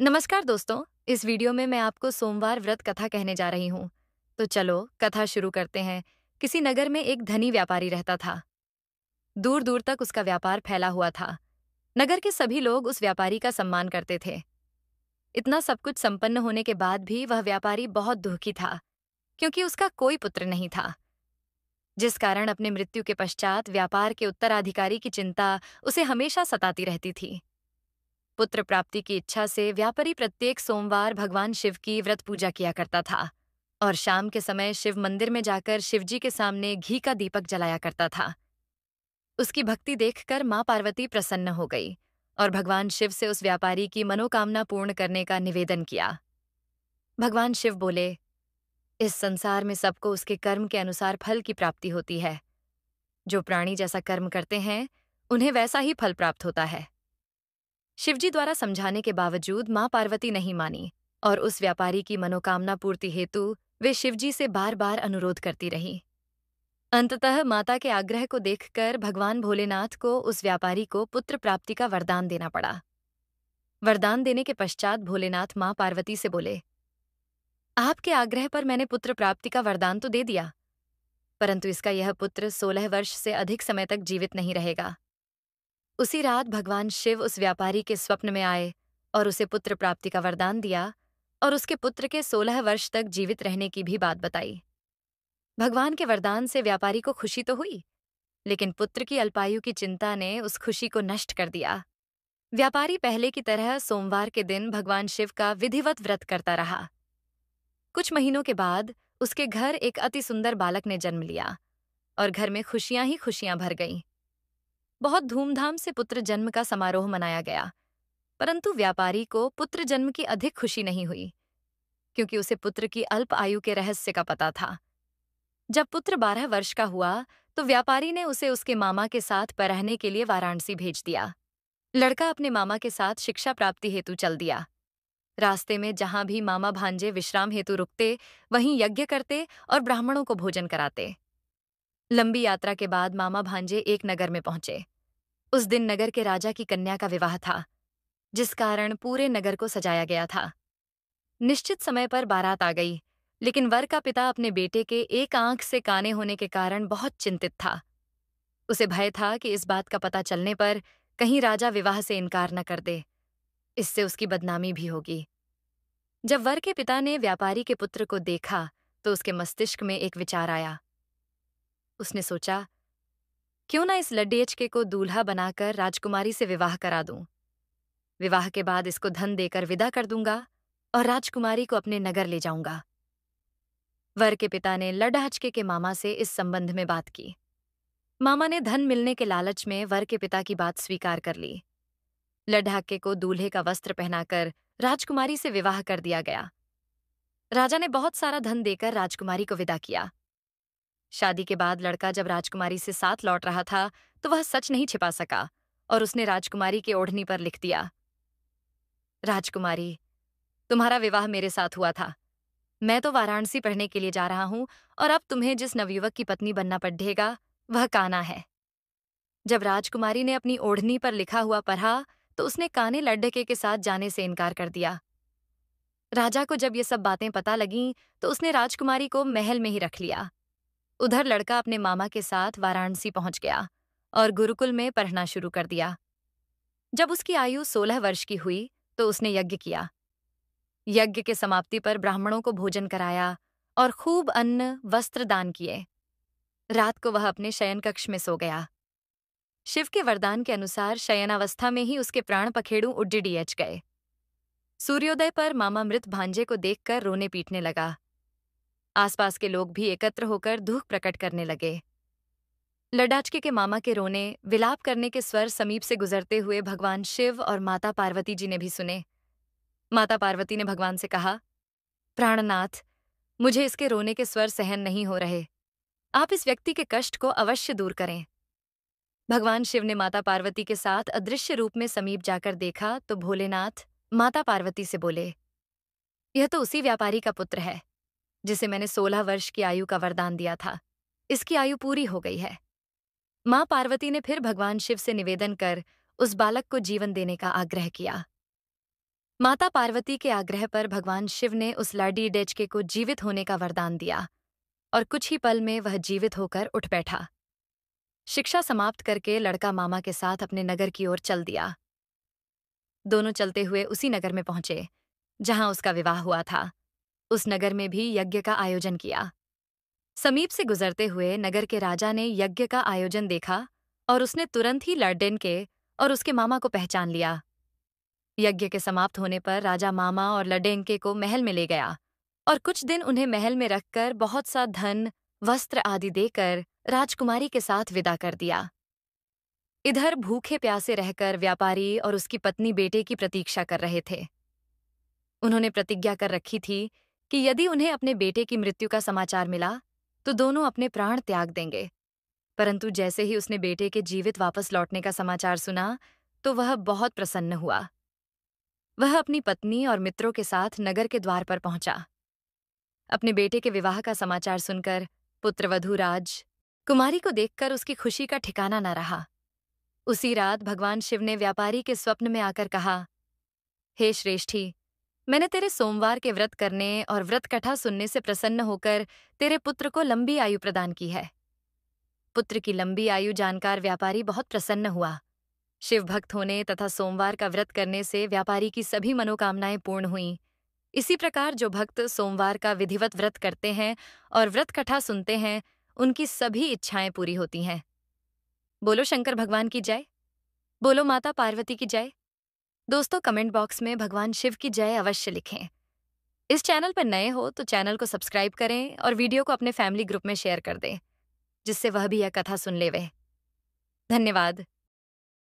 नमस्कार दोस्तों इस वीडियो में मैं आपको सोमवार व्रत कथा कहने जा रही हूँ तो चलो कथा शुरू करते हैं किसी नगर में एक धनी व्यापारी रहता था दूर दूर तक उसका व्यापार फैला हुआ था नगर के सभी लोग उस व्यापारी का सम्मान करते थे इतना सब कुछ संपन्न होने के बाद भी वह व्यापारी बहुत दुखी था क्योंकि उसका कोई पुत्र नहीं था जिस कारण अपने मृत्यु के पश्चात व्यापार के उत्तराधिकारी की चिंता उसे हमेशा सताती रहती थी पुत्र प्राप्ति की इच्छा से व्यापारी प्रत्येक सोमवार भगवान शिव की व्रत पूजा किया करता था और शाम के समय शिव मंदिर में जाकर शिवजी के सामने घी का दीपक जलाया करता था उसकी भक्ति देखकर माँ पार्वती प्रसन्न हो गई और भगवान शिव से उस व्यापारी की मनोकामना पूर्ण करने का निवेदन किया भगवान शिव बोले इस संसार में सबको उसके कर्म के अनुसार फल की प्राप्ति होती है जो प्राणी जैसा कर्म करते हैं उन्हें वैसा ही फल प्राप्त होता है शिवजी द्वारा समझाने के बावजूद माँ पार्वती नहीं मानी और उस व्यापारी की मनोकामना पूर्ति हेतु वे शिवजी से बार बार अनुरोध करती रहीं अंततः माता के आग्रह को देखकर भगवान भोलेनाथ को उस व्यापारी को पुत्र प्राप्ति का वरदान देना पड़ा वरदान देने के पश्चात भोलेनाथ माँ पार्वती से बोले आपके आग्रह पर मैंने पुत्र प्राप्ति का वरदान तो दे दिया परंतु इसका यह पुत्र सोलह वर्ष से अधिक समय तक जीवित नहीं रहेगा उसी रात भगवान शिव उस व्यापारी के स्वप्न में आए और उसे पुत्र प्राप्ति का वरदान दिया और उसके पुत्र के सोलह वर्ष तक जीवित रहने की भी बात बताई भगवान के वरदान से व्यापारी को खुशी तो हुई लेकिन पुत्र की अल्पायु की चिंता ने उस खुशी को नष्ट कर दिया व्यापारी पहले की तरह सोमवार के दिन भगवान शिव का विधिवत व्रत करता रहा कुछ महीनों के बाद उसके घर एक अति सुंदर बालक ने जन्म लिया और घर में खुशियां ही खुशियां भर गईं बहुत धूमधाम से पुत्र जन्म का समारोह मनाया गया परंतु व्यापारी को पुत्र जन्म की अधिक खुशी नहीं हुई क्योंकि उसे पुत्र की अल्प आयु के रहस्य का पता था जब पुत्र बारह वर्ष का हुआ तो व्यापारी ने उसे उसके मामा के साथ रहने के लिए वाराणसी भेज दिया लड़का अपने मामा के साथ शिक्षा प्राप्ति हेतु चल दिया रास्ते में जहां भी मामा भांजे विश्राम हेतु रुकते वहीं यज्ञ करते और ब्राह्मणों को भोजन कराते लंबी यात्रा के बाद मामा भांजे एक नगर में पहुंचे उस दिन नगर के राजा की कन्या का विवाह था जिस कारण पूरे नगर को सजाया गया था निश्चित समय पर बारात आ गई लेकिन वर का पिता अपने बेटे के एक आंख से काने होने के कारण बहुत चिंतित था उसे भय था कि इस बात का पता चलने पर कहीं राजा विवाह से इनकार न कर दे इससे उसकी बदनामी भी होगी जब वर के पिता ने व्यापारी के पुत्र को देखा तो उसके मस्तिष्क में एक विचार आया उसने सोचा क्यों ना इस लड्डीएचके को दूल्हा बनाकर राजकुमारी से विवाह करा दूं विवाह के बाद इसको धन देकर विदा कर दूंगा और राजकुमारी को अपने नगर ले जाऊंगा वर के पिता ने लड्डाहचके के मामा से इस संबंध में बात की मामा ने धन मिलने के लालच में वर के पिता की बात स्वीकार कर ली लड्ढाके को दूल्हे का वस्त्र पहनाकर राजकुमारी से विवाह कर दिया गया राजा ने बहुत सारा धन देकर राजकुमारी को विदा किया शादी के बाद लड़का जब राजकुमारी से साथ लौट रहा था तो वह सच नहीं छिपा सका और उसने राजकुमारी के ओढ़नी पर लिख दिया राजकुमारी तुम्हारा विवाह मेरे साथ हुआ था मैं तो वाराणसी पढ़ने के लिए जा रहा हूं और अब तुम्हें जिस नवयुवक की पत्नी बनना पड़ेगा वह काना है जब राजकुमारी ने अपनी ओढ़नी पर लिखा हुआ पढ़ा तो उसने काने लड्डके के साथ जाने से इनकार कर दिया राजा को जब ये सब बातें पता लगीं तो उसने राजकुमारी को महल में ही रख लिया उधर लड़का अपने मामा के साथ वाराणसी पहुंच गया और गुरुकुल में पढ़ना शुरू कर दिया जब उसकी आयु सोलह वर्ष की हुई तो उसने यज्ञ किया यज्ञ के समाप्ति पर ब्राह्मणों को भोजन कराया और खूब अन्न वस्त्र दान किए रात को वह अपने शयन कक्ष में सो गया शिव के वरदान के अनुसार शयनावस्था में ही उसके प्राण पखेड़ू डीएच गए सूर्योदय पर मामा मृत भांजे को देखकर रोने पीटने लगा आसपास के लोग भी एकत्र होकर दुख प्रकट करने लगे लडाचके के मामा के रोने विलाप करने के स्वर समीप से गुजरते हुए भगवान शिव और माता पार्वती जी ने भी सुने माता पार्वती ने भगवान से कहा प्राणनाथ मुझे इसके रोने के स्वर सहन नहीं हो रहे आप इस व्यक्ति के कष्ट को अवश्य दूर करें भगवान शिव ने माता पार्वती के साथ अदृश्य रूप में समीप जाकर देखा तो भोलेनाथ माता पार्वती से बोले यह तो उसी व्यापारी का पुत्र है जिसे मैंने सोलह वर्ष की आयु का वरदान दिया था इसकी आयु पूरी हो गई है माँ पार्वती ने फिर भगवान शिव से निवेदन कर उस बालक को जीवन देने का आग्रह किया माता पार्वती के आग्रह पर भगवान शिव ने उस लाडी डेचके को जीवित होने का वरदान दिया और कुछ ही पल में वह जीवित होकर उठ बैठा शिक्षा समाप्त करके लड़का मामा के साथ अपने नगर की ओर चल दिया दोनों चलते हुए उसी नगर में पहुंचे जहां उसका विवाह हुआ था उस नगर में भी यज्ञ का आयोजन किया समीप से गुजरते हुए नगर के राजा ने यज्ञ का आयोजन देखा और उसने तुरंत ही लर्डेन के और उसके मामा को पहचान लिया यज्ञ के समाप्त होने पर राजा मामा और लडेंके को महल में ले गया और कुछ दिन उन्हें महल में रखकर बहुत सा धन वस्त्र आदि देकर राजकुमारी के साथ विदा कर दिया इधर भूखे प्यासे रहकर व्यापारी और उसकी पत्नी बेटे की प्रतीक्षा कर रहे थे उन्होंने प्रतिज्ञा कर रखी थी कि यदि उन्हें अपने बेटे की मृत्यु का समाचार मिला तो दोनों अपने प्राण त्याग देंगे परंतु जैसे ही उसने बेटे के जीवित वापस लौटने का समाचार सुना तो वह बहुत प्रसन्न हुआ वह अपनी पत्नी और मित्रों के साथ नगर के द्वार पर पहुंचा अपने बेटे के विवाह का समाचार सुनकर पुत्रवधु राज कुमारी को देखकर उसकी खुशी का ठिकाना न रहा उसी रात भगवान शिव ने व्यापारी के स्वप्न में आकर कहा हे श्रेष्ठी मैंने तेरे सोमवार के व्रत करने और व्रत कथा सुनने से प्रसन्न होकर तेरे पुत्र को लंबी आयु प्रदान की है पुत्र की लंबी आयु जानकार व्यापारी बहुत प्रसन्न हुआ शिव भक्त होने तथा सोमवार का व्रत करने से व्यापारी की सभी मनोकामनाएं पूर्ण हुईं इसी प्रकार जो भक्त सोमवार का विधिवत व्रत करते हैं और व्रत कथा सुनते हैं उनकी सभी इच्छाएं पूरी होती हैं बोलो शंकर भगवान की जय बोलो माता पार्वती की जय दोस्तों कमेंट बॉक्स में भगवान शिव की जय अवश्य लिखें इस चैनल पर नए हो तो चैनल को सब्सक्राइब करें और वीडियो को अपने फैमिली ग्रुप में शेयर कर दें जिससे वह भी यह कथा सुन ले वे धन्यवाद